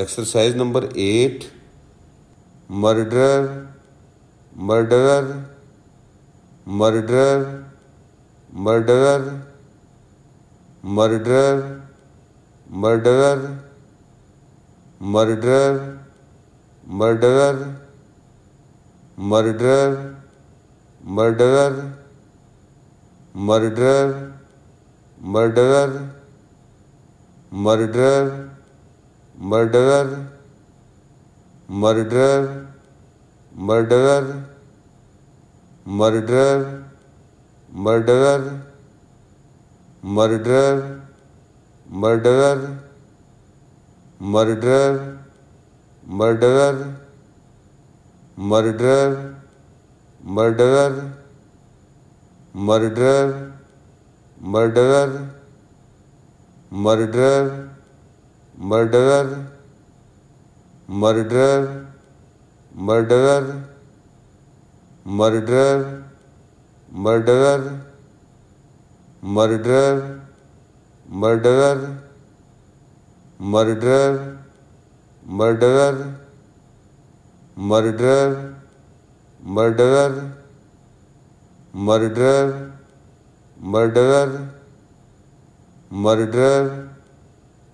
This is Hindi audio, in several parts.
exercise number eight murderer murderer murderer murderer murderer murderer murderer murderer murderer murderer murderer murderer murderer murderer murderer murderer murderer murderer murderer murderer murderer murderer murderer murderer murderer murderer murderer murderer murderer murderer murderer murderer murderer murderer murderer murderer murderer murderer murderer murderer murderer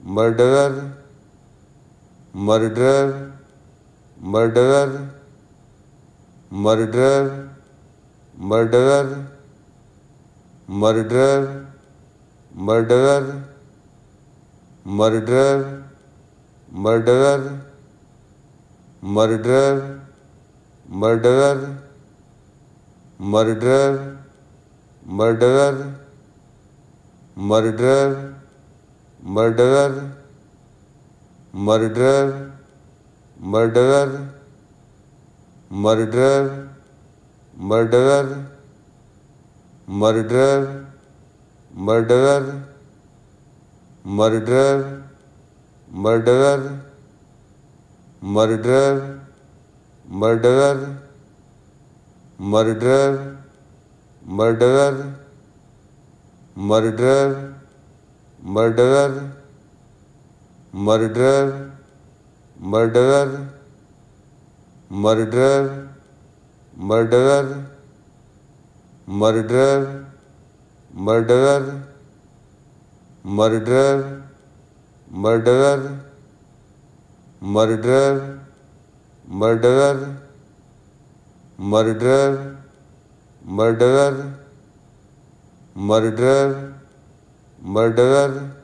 murderer murderer murderer murderer murderer murderer murderer murderer murderer murderer murderer murderer murderer murderer murderer murderer murderer murderer murderer murderer murderer murderer murderer murderer murderer murderer murderer murderer murderer murderer murderer murderer murderer murderer murderer murderer murderer murderer murderer murderer murderer murderer murderer